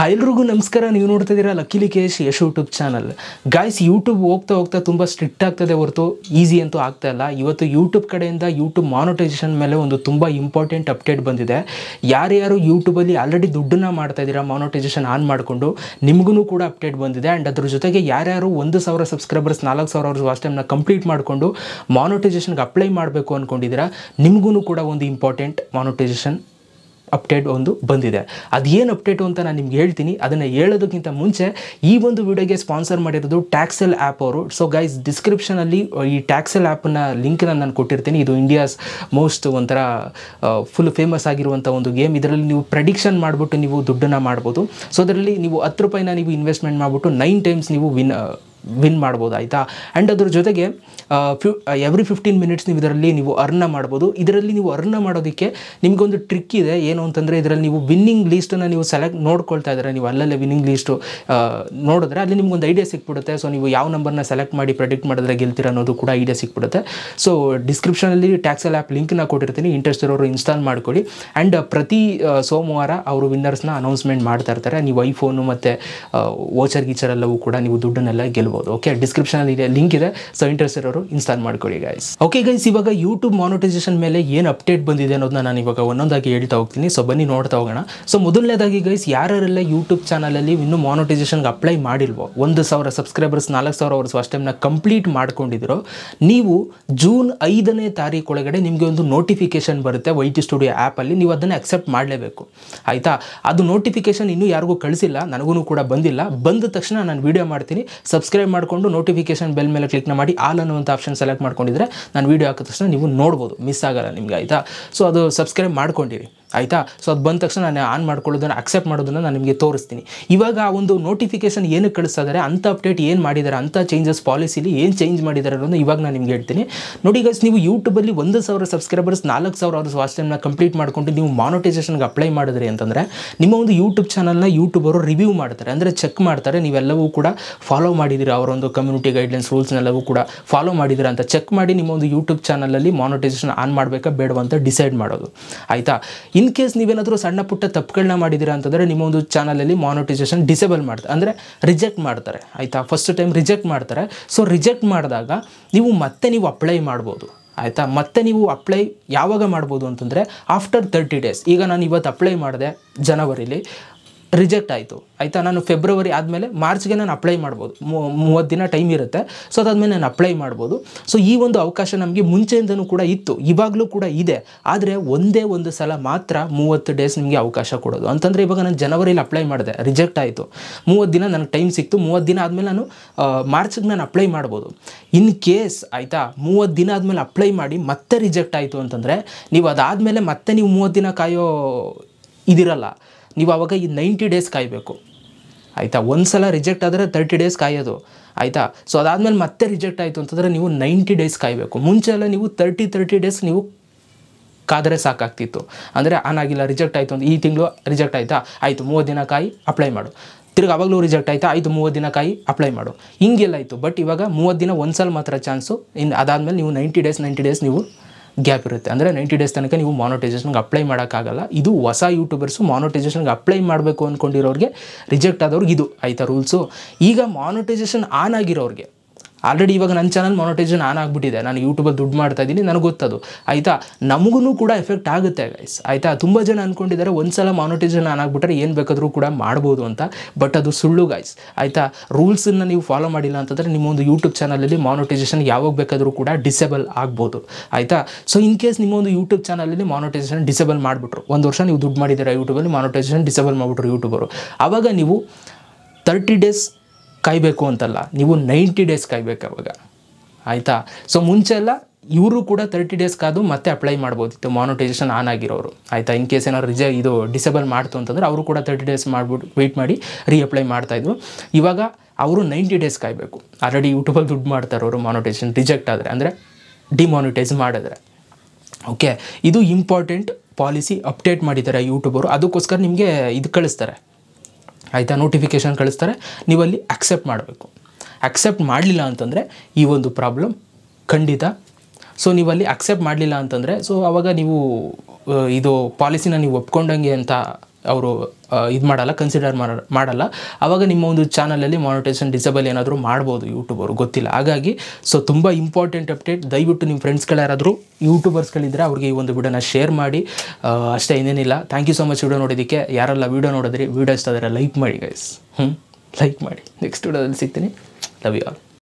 hi ಎಲ್ರಿಗೂ ನಮಸ್ಕಾರ ನೀವು ನೋಡ್ತಾ ಇದ್ದೀರಾ Lucky Likesh Yash YouTube channel guys YouTube ಹೋಗ್ತಾ ಹೋಗ್ತಾ ತುಂಬ ಸ್ಟ್ರಿಕ್ಟ್ ಆಗ್ತದೆ ಹೊರತು ಈಸಿ ಅಂತೂ ಆಗ್ತಾ ಇಲ್ಲ ಇವತ್ತು ಯೂಟ್ಯೂಬ್ ಕಡೆಯಿಂದ ಯೂಟ್ಯೂಬ್ ಮಾನಿಟೈಸೇಷನ್ ಮೇಲೆ ಒಂದು ತುಂಬ ಇಂಪಾರ್ಟೆಂಟ್ ಅಪ್ಡೇಟ್ ಬಂದಿದೆ ಯಾರ್ಯಾರು ಯೂಟ್ಯೂಬಲ್ಲಿ ಆಲ್ರೆಡಿ ದುಡ್ಡನ್ನು ಮಾಡ್ತಾ ಇದ್ದೀರಾ ಮಾನಿಟೈಸೇಷನ್ ಆನ್ ಮಾಡಿಕೊಂಡು ನಿಮಗೂ ಕೂಡ ಅಪ್ಡೇಟ್ ಬಂದಿದೆ ಆ್ಯಂಡ್ ಅದ್ರ ಜೊತೆಗೆ ಯಾರ್ಯಾರು ಒಂದು ಸಾವಿರ ಸಬ್ಸ್ಕ್ರೈಬರ್ಸ್ ನಾಲ್ಕು ಸಾವಿರ ಅವ್ರ ವಾಚ್ ಟೈಮ್ನ ಕಂಪ್ಲೀಟ್ ಮಾಡಿಕೊಂಡು ಮಾನಿಟೈಸೇಷನ್ಗೆ ಅಪ್ಲೈ ಮಾಡಬೇಕು ಅಂದ್ಕೊಂಡಿದ್ದೀರಾ ನಿಮಗೂ ಕೂಡ ಒಂದು ಇಂಪಾರ್ಟೆಂಟ್ ಮಾನಿಟೈಸೇಷನ್ ಅಪ್ಡೇಟ್ ಒಂದು ಬಂದಿದೆ ಅದೇನು ಅಪ್ಡೇಟು ಅಂತ ನಾನು ನಿಮ್ಗೆ ಹೇಳ್ತೀನಿ ಅದನ್ನು ಹೇಳೋದಕ್ಕಿಂತ ಮುಂಚೆ ಈ ಒಂದು ವಿಡಿಯೋಗೆ ಸ್ಪಾನ್ಸರ್ ಮಾಡಿರೋದು ಟ್ಯಾಕ್ಸೆಲ್ ಆ್ಯಪ್ ಅವರು ಸೊ ಗೈಸ್ ಡಿಸ್ಕ್ರಿಪ್ಷನಲ್ಲಿ ಈ ಟ್ಯಾಕ್ಸೆಲ್ ಆ್ಯಪ್ನ ಲಿಂಕ್ನ ನಾನು ಕೊಟ್ಟಿರ್ತೀನಿ ಇದು ಇಂಡಿಯಾಸ್ ಮೋಸ್ಟ್ ಒಂಥರ ಫುಲ್ ಫೇಮಸ್ ಆಗಿರುವಂಥ ಒಂದು ಗೇಮ್ ಇದರಲ್ಲಿ ನೀವು ಪ್ರೆಡಿಕ್ಷನ್ ಮಾಡಿಬಿಟ್ಟು ನೀವು ದುಡ್ಡನ್ನು ಮಾಡ್ಬೋದು ಸೊ ಅದರಲ್ಲಿ ನೀವು ಹತ್ತು ರೂಪಾಯಿನ ನೀವು ಇನ್ವೆಸ್ಟ್ಮೆಂಟ್ ಮಾಡಿಬಿಟ್ಟು ನೈನ್ ಟೈಮ್ಸ್ ನೀವು ವಿನ್ ವಿನ್ ಮಾಡ್ಬೋದು ಆಯಿತಾ ಆ್ಯಂಡ್ ಅದ್ರ ಜೊತೆಗೆ ಫ್ಯೂ ಎವ್ರಿ ಫಿಫ್ಟೀನ್ ಮಿನಿಟ್ಸ್ ನೀವು ಇದರಲ್ಲಿ ನೀವು ಅರ್ನ ಮಾಡ್ಬೋದು ಇದರಲ್ಲಿ ನೀವು ಅರ್ನ ಮಾಡೋದಕ್ಕೆ ನಿಮಗೊಂದು ಟ್ರಿಕ್ ಇದೆ ಏನು ಅಂತಂದರೆ ಇದರಲ್ಲಿ ನೀವು ವಿನ್ನಿಂಗ್ ಲೀಸ್ಟನ್ನು ನೀವು ಸೆಲೆಕ್ಟ್ ನೋಡ್ಕೊಳ್ತಾ ಇದ್ದಾರೆ ನೀವು ಅಲ್ಲಲ್ಲೇ ವಿನ್ನಿಂಗ್ ಲೀಸ್ಟು ನೋಡಿದ್ರೆ ಅಲ್ಲಿ ನಿಮ್ಗೊಂದು ಐಡಿಯಾ ಸಿಕ್ಬಿಡುತ್ತೆ ಸೊ ನೀವು ಯಾವ ನಂಬರ್ನ ಸೆಲೆಕ್ಟ್ ಮಾಡಿ ಪ್ರೆಡಿಕ್ಟ್ ಮಾಡಿದ್ರೆ ಗೆಲ್ತೀರ ಅನ್ನೋದು ಕೂಡ ಐಡಿಯಾ ಸಿಕ್ಬಿಡುತ್ತೆ ಸೊ ಡಿಸ್ಕ್ರಿಪ್ಷನಲ್ಲಿ ಟ್ಯಾಕ್ಸಲ್ ಆ್ಯಪ್ ಲಿಂಕ್ನ ಕೊಟ್ಟಿರ್ತೀನಿ ಇಂಟ್ರೆಸ್ಟ್ ಇರೋರು ಇನ್ಸ್ಟಾಲ್ ಮಾಡ್ಕೊಳ್ಳಿ ಆ್ಯಂಡ್ ಪ್ರತಿ ಸೋಮವಾರ ಅವರು ವಿನ್ನರ್ಸ್ನ ಅನೌನ್ಸ್ಮೆಂಟ್ ಮಾಡ್ತಾ ಇರ್ತಾರೆ ನೀವು ಐಫೋನು ಮತ್ತು ವೋಚರ್ ಗೀಚರ್ ಎಲ್ಲವೂ ಕೂಡ ನೀವು ದುಡ್ಡನ್ನೆಲ್ಲ ಗೆಲ್ಲ ಹೇಳ್ಬೋದು ಓಕೆ ಡಿಸ್ಕ್ರಿಪ್ಷನ್ ಇದೆ ಲಿಂಕ್ ಇದೆ ಸೊ ಇಂಟ್ರೆಸ್ಟ್ ಇರೋರು ಇನ್ಸ್ಟಾಲ್ ಮಾಡ್ಕೊಳ್ಳಿ ಗೈಸ್ ಓಕೆ ಗೈಸ್ ಇವಾಗ ಯೂಟ್ಯೂಬ್ ಮಾನಿಟೈಸೇಷನ್ ಮೇಲೆ ಏನು ಅಪ್ಡೇಟ್ ಬಂದಿದೆ ಅನ್ನೋದನ್ನ ನಾನು ಇವಾಗ ಒಂದೊಂದಾಗಿ ಹೇಳ್ತಾ ಹೋಗ್ತೀನಿ ಸೊ ಬನ್ನಿ ನೋಡ್ತಾ ಹೋಗೋಣ ಸೊ ಮೊದಲನೇದಾಗಿ ಗೈಸ್ ಯಾರೆಲ್ಲ ಯೂಟ್ಯೂಬ್ ಚಾನಲಲ್ಲಿ ಇನ್ನೂ ಮಾನಿಟೈಸೇಷನ್ಗೆ ಅಪ್ಲೈ ಮಾಡಿಲ್ವೋ ಒಂದು ಸಾವಿರ ಸಬ್ಸ್ಕ್ರೈಬರ್ಸ್ ನಾಲ್ಕು ಸಾವಿರ ಅವರ್ಸ್ ಫಸ್ಟ್ ನ ಕಂಪ್ಲೀಟ್ ಮಾಡ್ಕೊಂಡಿದ್ರು ನೀವು ಜೂನ್ ಐದನೇ ತಾರೀಕು ಒಳಗಡೆ ನಿಮಗೆ ಒಂದು ನೋಟಿಫಿಕೇಶನ್ ಬರುತ್ತೆ ವೈ ಟಿ ಸ್ಟುಡಿಯೋ ಅಲ್ಲಿ ನೀವು ಅದನ್ನು ಅಕ್ಸೆಪ್ಟ್ ಮಾಡಲೇಬೇಕು ಆಯಿತಾ ಅದು ನೋಟಿಫಿಕೇಶನ್ ಇನ್ನೂ ಯಾರಿಗೂ ಕಳಿಸಿಲ್ಲ ನನಗೂ ಕೂಡ ಬಂದಿಲ್ಲ ಬಂದ ತಕ್ಷಣ ನಾನು ವಿಡಿಯೋ ಮಾಡ್ತೀನಿ ಸಬ್ಸ್ಕ್ರೈಬ್ ಸಬ್ಸ್ಕ್ರೈಬ್ ಮಾಡಿಕೊಂಡು ನೋಟಿಫಿಕೇಶನ್ ಬೆಲ್ ಮೇಲೆ ಕ್ಲಿಕ್ನ ಮಾಡಿ ಆಲ್ ಅನ್ನುವಂಥ ಆಪ್ಷನ್ ಸೆಲೆಕ್ಟ್ ಮಾಡ್ಕೊಂಡಿದ್ರೆ ನಾನು ವೀಡಿಯೋ ಹಾಕಿದ ತಕ್ಷಣ ನೀವು ನೋಡ್ಬೋದು ಮಿಸ್ ಆಗಲ್ಲ ನಿಮ್ಗೆ ಆಯಿತಾ ಸೊ ಅದು ಸಬ್ಸ್ಕ್ರೈಬ್ ಮಾಡ್ಕೊಂಡಿರಿ ಆಯಿತಾ ಸೊ ಅದು ಬಂದ ತಕ್ಷಣ ನಾನು ಆನ್ ಮಾಡ್ಕೊಳ್ಳೋದನ್ನು ಅಕ್ಸೆಪ್ಟ್ ಮಾಡೋದನ್ನು ನಾನು ನಿಮಗೆ ತೋರಿಸ್ತೀನಿ ಇವಾಗ ಆ ಒಂದು ನೋಟಿಫಿಕೇಶನ್ ಏನು ಕಳಿಸ್ತಾ ಇದ್ದಾರೆ ಅಂಥ ಅಪ್ಡೇಟ್ ಏನು ಮಾಡಿದ್ದಾರೆ ಅಂಥ ಚೇಂಜಸ್ ಪಾಲಿಸಿಲಿ ಏನು ಚೇಂಜ್ ಮಾಡಿದ್ದಾರೆ ಅನ್ನೋದು ಇವಾಗ ನಾನು ನಿಮ್ಗೆ ಹೇಳ್ತೀನಿ ನೋಡಿ ಗೈಸ್ ನೀವು ಯೂಟ್ಯೂಬಲ್ಲಿ ಒಂದು ಸಾವಿರ ಸಬ್ಸ್ಕ್ರೈಬರ್ಸ್ ನಾಲ್ಕು ಸಾವಿರ ಅವರ್ಸ್ ವಾಚ್ ಟೈಮ್ನ ಕಂಪ್ಲೀಟ್ ಮಾಡಿಕೊಂಡು ನೀವು ಮಾನಿಟೈಸೇಷನ್ಗೆ ಅಪ್ಲೈ ಮಾಡಿದ್ರಿ ಅಂತಂದರೆ ನಿಮ್ಮ ಒಂದು ಯೂಟ್ಯೂಬ್ ಚಾನಲ್ನ ಅವರು ರಿವ್ಯೂ ಮಾಡ್ತಾರೆ ಅಂದರೆ ಚೆಕ್ ಮಾಡ್ತಾರೆ ನೀವೆಲ್ಲವೂ ಕೂಡ ಫಾಲೋ ಅವರ ಅವರೊಂದು ಕಮ್ಯುನಿಟಿ ಗೈಡ್ಲೈನ್ಸ್ ರೂಲ್ಸ್ನೆಲ್ಲವೂ ಕೂಡ ಫಾಲೋ ಮಾಡಿದ್ರೆ ಅಂತ ಚೆಕ್ ಮಾಡಿ ನಿಮ್ಮ ಒಂದು ಯೂಟ್ಯೂಬ್ ಚಾನಲಲ್ಲಿ ಮಾನಿಟೈಸೇಷನ್ ಆನ್ ಮಾಡಬೇಕಾ ಬೇಡವಂತ ಡಿಸೈಡ್ ಮಾಡೋದು ಆಯಿತಾ ಇನ್ ಕೇಸ್ ನೀವೇನಾದರೂ ಸಣ್ಣ ಪುಟ್ಟ ತಪ್ಪುಗಳನ್ನ ಮಾಡಿದ್ದೀರಾ ಅಂತಂದರೆ ನಿಮ್ಮ ಒಂದು ಚಾನಲಲ್ಲಿ ಮಾನಿಟೈಸೇಷನ್ ಡಿಸೇಬಲ್ ಮಾಡ್ತಾರೆ ಅಂದರೆ ರಿಜೆಕ್ಟ್ ಮಾಡ್ತಾರೆ ಆಯಿತಾ ಫಸ್ಟ್ ಟೈಮ್ ರಿಜೆಕ್ಟ್ ಮಾಡ್ತಾರೆ ಸೊ ರಿಜೆಕ್ಟ್ ಮಾಡಿದಾಗ ನೀವು ಮತ್ತೆ ನೀವು ಅಪ್ಲೈ ಮಾಡ್ಬೋದು ಆಯಿತಾ ಮತ್ತೆ ನೀವು ಅಪ್ಲೈ ಯಾವಾಗ ಮಾಡ್ಬೋದು ಅಂತಂದರೆ ಆಫ್ಟರ್ ತರ್ಟಿ ಡೇಸ್ ಈಗ ನಾನು ಇವತ್ತು ಅಪ್ಲೈ ಮಾಡಿದೆ ಜನವರಿಲಿ ರಿಜೆಕ್ಟ್ ಆಯಿತು ಆಯಿತಾ ನಾನು ಫೆಬ್ರವರಿ ಆದಮೇಲೆ ಮಾರ್ಚ್ಗೆ ನಾನು ಅಪ್ಲೈ ಮಾಡ್ಬೋದು ಮೂವತ್ತು ದಿನ ಟೈಮ್ ಇರುತ್ತೆ ಸೊ ಅದಾದಮೇಲೆ ನಾನು ಅಪ್ಲೈ ಮಾಡ್ಬೋದು ಸೊ ಈ ಒಂದು ಅವಕಾಶ ನಮಗೆ ಮುಂಚೆಯಿಂದನೂ ಕೂಡ ಇತ್ತು ಇವಾಗಲೂ ಕೂಡ ಇದೆ ಆದರೆ ಒಂದೇ ಒಂದು ಸಲ ಮಾತ್ರ ಮೂವತ್ತು ಡೇಸ್ ನಿಮಗೆ ಅವಕಾಶ ಕೊಡೋದು ಅಂತಂದರೆ ಇವಾಗ ನಾನು ಜನವರಿಲಿ ಅಪ್ಲೈ ಮಾಡಿದೆ ರಿಜೆಕ್ಟ್ ಆಯಿತು ಮೂವತ್ತು ದಿನ ನನಗೆ ಟೈಮ್ ಸಿಕ್ತು ಮೂವತ್ತು ದಿನ ಆದಮೇಲೆ ನಾನು ಮಾರ್ಚ್ಗೆ ನಾನು ಅಪ್ಲೈ ಮಾಡ್ಬೋದು ಇನ್ ಕೇಸ್ ಆಯಿತಾ ಮೂವತ್ತು ದಿನ ಆದಮೇಲೆ ಅಪ್ಲೈ ಮಾಡಿ ಮತ್ತೆ ರಿಜೆಕ್ಟ್ ಆಯಿತು ಅಂತಂದರೆ ನೀವು ಅದಾದಮೇಲೆ ಮತ್ತೆ ನೀವು ಮೂವತ್ತು ದಿನ ಕಾಯೋ ಇದಿರಲ್ಲ ನೀವು ಆವಾಗ ಈ ನೈಂಟಿ ಡೇಸ್ ಕಾಯಬೇಕು ಆಯಿತಾ ಒಂದು ಸಲ ರಿಜೆಕ್ಟ್ ಆದರೆ ತರ್ಟಿ ಡೇಸ್ ಕಾಯೋದು ಆಯಿತಾ ಸೊ ಅದಾದಮೇಲೆ ಮತ್ತೆ ರಿಜೆಕ್ಟ್ ಆಯಿತು ಅಂತಂದರೆ ನೀವು ನೈಂಟಿ ಡೇಸ್ ಕಾಯಬೇಕು ಮುಂಚೆ ಎಲ್ಲ ನೀವು ತರ್ಟಿ ತರ್ಟಿ ಡೇಸ್ ನೀವು ಕಾದರೆ ಸಾಕಾಗ್ತಿತ್ತು ಅಂದರೆ ಆನಾಗಿಲ್ಲ ರಿಜೆಕ್ಟ್ ಆಯಿತು ಅಂತ ಈ ತಿಂಗಳು ರಿಜೆಕ್ಟ್ ಆಯಿತಾ ಆಯಿತು ಮೂವತ್ತು ದಿನ ಕಾಯಿ ಅಪ್ಲೈ ಮಾಡು ತಿರ್ಗಿ ಅವಾಗಲೂ ರಿಜೆಕ್ಟ್ ಆಯಿತಾ ಆಯಿತು ಮೂವತ್ತು ದಿನ ಕಾಯಿ ಅಪ್ಲೈ ಮಾಡು ಹಿಂಗೆಲ್ಲ ಆಯಿತು ಬಟ್ ಇವಾಗ ಮೂವತ್ತು ದಿನ ಒಂದು ಸಲ ಮಾತ್ರ ಚಾನ್ಸು ಇನ್ನು ಅದಾದಮೇಲೆ ನೀವು ನೈಂಟಿ ಡೇಸ್ ನೈಂಟಿ ಡೇಸ್ ನೀವು ಗ್ಯಾಪ್ ಇರುತ್ತೆ ಅಂದರೆ ನೈಂಟಿ ಡೇಸ್ ತನಕ ನೀವು ಮಾನಿಟೈಸೇಷನ್ಗೆ ಅಪ್ಲೈ ಮಾಡೋಕ್ಕಾಗಲ್ಲ ಇದು ಹೊಸ ಯೂಟ್ಯೂಬರ್ಸು ಮಾನಿಟೈಸೇಷನ್ಗೆ ಅಪ್ಲೈ ಮಾಡಬೇಕು ಅಂದ್ಕೊಂಡಿರೋರಿಗೆ ರಿಜೆಕ್ಟ್ ಆದವ್ರಿಗೆ ಇದು ಆಯಿತಾ ರೂಲ್ಸು ಈಗ ಮಾನೋಟೈಸೇಷನ್ ಆನ್ ಆಗಿರೋರಿಗೆ ಆಲ್ರೆಡಿ ಇವಾಗ ನನ್ನ ಚಾನಲ್ ಮೊನೋಟೈಸೇಷನ್ ಆನ್ ಆಗಿಬಿಟ್ಟಿದೆ ನಾನು ಯೂಟ್ಯೂಬಲ್ಲಿ ದುಡ್ಡು ಮಾಡ್ತಾ ಇದ್ದೀನಿ ನನಗೆ ಗೊತ್ತದು ಆಯಿತಾ ನಮಗೂ ಕೂಡ ಎಫೆಕ್ಟ್ ಆಗುತ್ತೆ ಗೈಸ್ ಆಯಿತಾ ತುಂಬ ಜನ ಅಂದ್ಕೊಂಡಿದ್ದಾರೆ ಒಂದು ಸಲ ಮಾನಿಟೈಸೇಷನ್ ಆನ್ ಆಗಿಬಿಟ್ರೆ ಏನು ಬೇಕಾದರೂ ಕೂಡ ಮಾಡ್ಬೋದು ಅಂತ ಬಟ್ ಅದು ಸುಳ್ಳು ಗೈಸ್ ಆಯಿತಾ ರೂಲ್ಸನ್ನು ನೀವು ಫಾಲೋ ಮಾಡಿಲ್ಲ ಅಂತಂದರೆ ನಿಮ್ಮೊಂದು ಯೂಟ್ಯೂಬ್ ಚಾನಲಲ್ಲಿ ಮಾನಿಟೈಸೇಷನ್ ಯಾವಾಗ ಬೇಕಾದರೂ ಕೂಡ ಡಿಸೇಬಲ್ ಆಗ್ಬೋದು ಆಯಿತಾ ಸೊ ಇನ್ ಕೇಸ್ ನಿಮ್ಮೊಂದು ಯೂಟ್ಯೂಬ್ ಚಾನಲಲ್ಲಿ ಮಾನಿಟೈಸೇಷನ್ ಡಿಸೇಬಲ್ ಮಾಡಿಬಿಟ್ರು ಒಂದು ವರ್ಷ ನೀವು ದುಡ್ಡು ಮಾಡಿದ್ದೀರಾ ಯೂಟ್ಯೂಬಲ್ಲಿ ಮಾನಿಟೈಸೇಷನ್ ಡಿಸೇಬಲ್ ಮಾಡಿಬಿಟ್ರು ಯೂಟ್ಯೂಬರು ಆವಾಗ ನೀವು ತರ್ಟಿ ಡೇಸ್ ಕಾಯಬೇಕು ಅಂತಲ್ಲ ನೀವು ನೈಂಟಿ ಡೇಸ್ ಕಾಯ್ಬೇಕು ಅವಾಗ ಆಯಿತಾ ಸೊ ಮುಂಚೆ ಎಲ್ಲ ಇವರು ಕೂಡ ತರ್ಟಿ ಡೇಸ್ ಕಾದು ಮತ್ತೆ ಅಪ್ಲೈ ಮಾಡ್ಬೋದಿತ್ತು ಮಾನಿಟೈಸೇಷನ್ ಆನ್ ಆಗಿರೋರು ಆಯಿತಾ ಇನ್ ಕೇಸ್ ಏನಾದ್ರು ರಿಜೆ ಇದು ಡಿಸೇಬಲ್ ಮಾಡ್ತು ಅಂತಂದರೆ ಅವರು ಕೂಡ ತರ್ಟಿ ಡೇಸ್ ಮಾಡ್ಬಿಟ್ಟು ವೆಯ್ಟ್ ಮಾಡಿ ರೀಅಪ್ಲೈ ಮಾಡ್ತಾಯಿದ್ರು ಇವಾಗ ಅವರು ನೈಂಟಿ ಡೇಸ್ ಕಾಯಬೇಕು ಆಲ್ರೆಡಿ ಯೂಟ್ಯೂಬಲ್ಲಿ ದುಡ್ಡು ಅವರು ಮಾನಿಟೈಸೇಷನ್ ರಿಜೆಕ್ಟ್ ಆದರೆ ಅಂದರೆ ಡಿಮಾನಿಟೈಸ್ ಮಾಡಿದ್ರೆ ಓಕೆ ಇದು ಇಂಪಾರ್ಟೆಂಟ್ ಪಾಲಿಸಿ ಅಪ್ಡೇಟ್ ಮಾಡಿದ್ದಾರೆ ಯೂಟ್ಯೂಬರು ಅದಕ್ಕೋಸ್ಕರ ನಿಮಗೆ ಇದು ಕಳಿಸ್ತಾರೆ ಆಯಿತಾ ನೋಟಿಫಿಕೇಷನ್ ಕಳಿಸ್ತಾರೆ ನೀವು ಅಲ್ಲಿ ಮಾಡಬೇಕು ಆಕ್ಸೆಪ್ಟ್ ಮಾಡಲಿಲ್ಲ ಅಂತಂದರೆ ಈ ಒಂದು ಪ್ರಾಬ್ಲಮ್ ಖಂಡಿತ ಸೊ ನೀವು ಅಲ್ಲಿ ಅಕ್ಸೆಪ್ಟ್ ಮಾಡಲಿಲ್ಲ ಅಂತಂದರೆ ಸೊ ಆವಾಗ ನೀವು ಇದು ಪಾಲಿಸಿನ ನೀವು ಒಪ್ಕೊಂಡಂಗೆ ಅಂತ ಅವರು ಇದು ಮಾಡಲ್ಲ ಕನ್ಸಿಡರ್ ಮಾಡಲ್ಲ ಆವಾಗ ನಿಮ್ಮ ಒಂದು ಚಾನಲಲ್ಲಿ ಮಾನಿಟೇಷನ್ ಡಿಸೇಬಲ್ ಏನಾದರೂ ಮಾಡ್ಬೋದು ಯೂಟ್ಯೂಬರು ಗೊತ್ತಿಲ್ಲ ಹಾಗಾಗಿ ಸೊ ತುಂಬ ಇಂಪಾರ್ಟೆಂಟ್ ಅಪ್ಡೇಟ್ ದಯವಿಟ್ಟು ನಿಮ್ಮ ಫ್ರೆಂಡ್ಸ್ಗಳು ಯಾರಾದರೂ ಯೂಟ್ಯೂಬರ್ಸ್ಗಳಿದ್ದರೆ ಅವ್ರಿಗೆ ಈ ಒಂದು ವಿಡಿಯೋನ ಶೇರ್ ಮಾಡಿ ಅಷ್ಟೇ ಇನ್ನೇನಿಲ್ಲ thank you so much video ನೋಡೋದಕ್ಕೆ ಯಾರೆಲ್ಲ ವಿಡಿಯೋ ನೋಡಿದ್ರಿ ವಿಡಿಯೋ ಇಷ್ಟ ಆದರೆ ಲೈಕ್ ಮಾಡಿ ಗೈಸ್ ಹ್ಞೂ ಲೈಕ್ ಮಾಡಿ ನೆಕ್ಸ್ಟ್ ವಿಡಿಯೋದಲ್ಲಿ ಸಿಗ್ತೀನಿ ಲವ್ ಯು ಆಲ್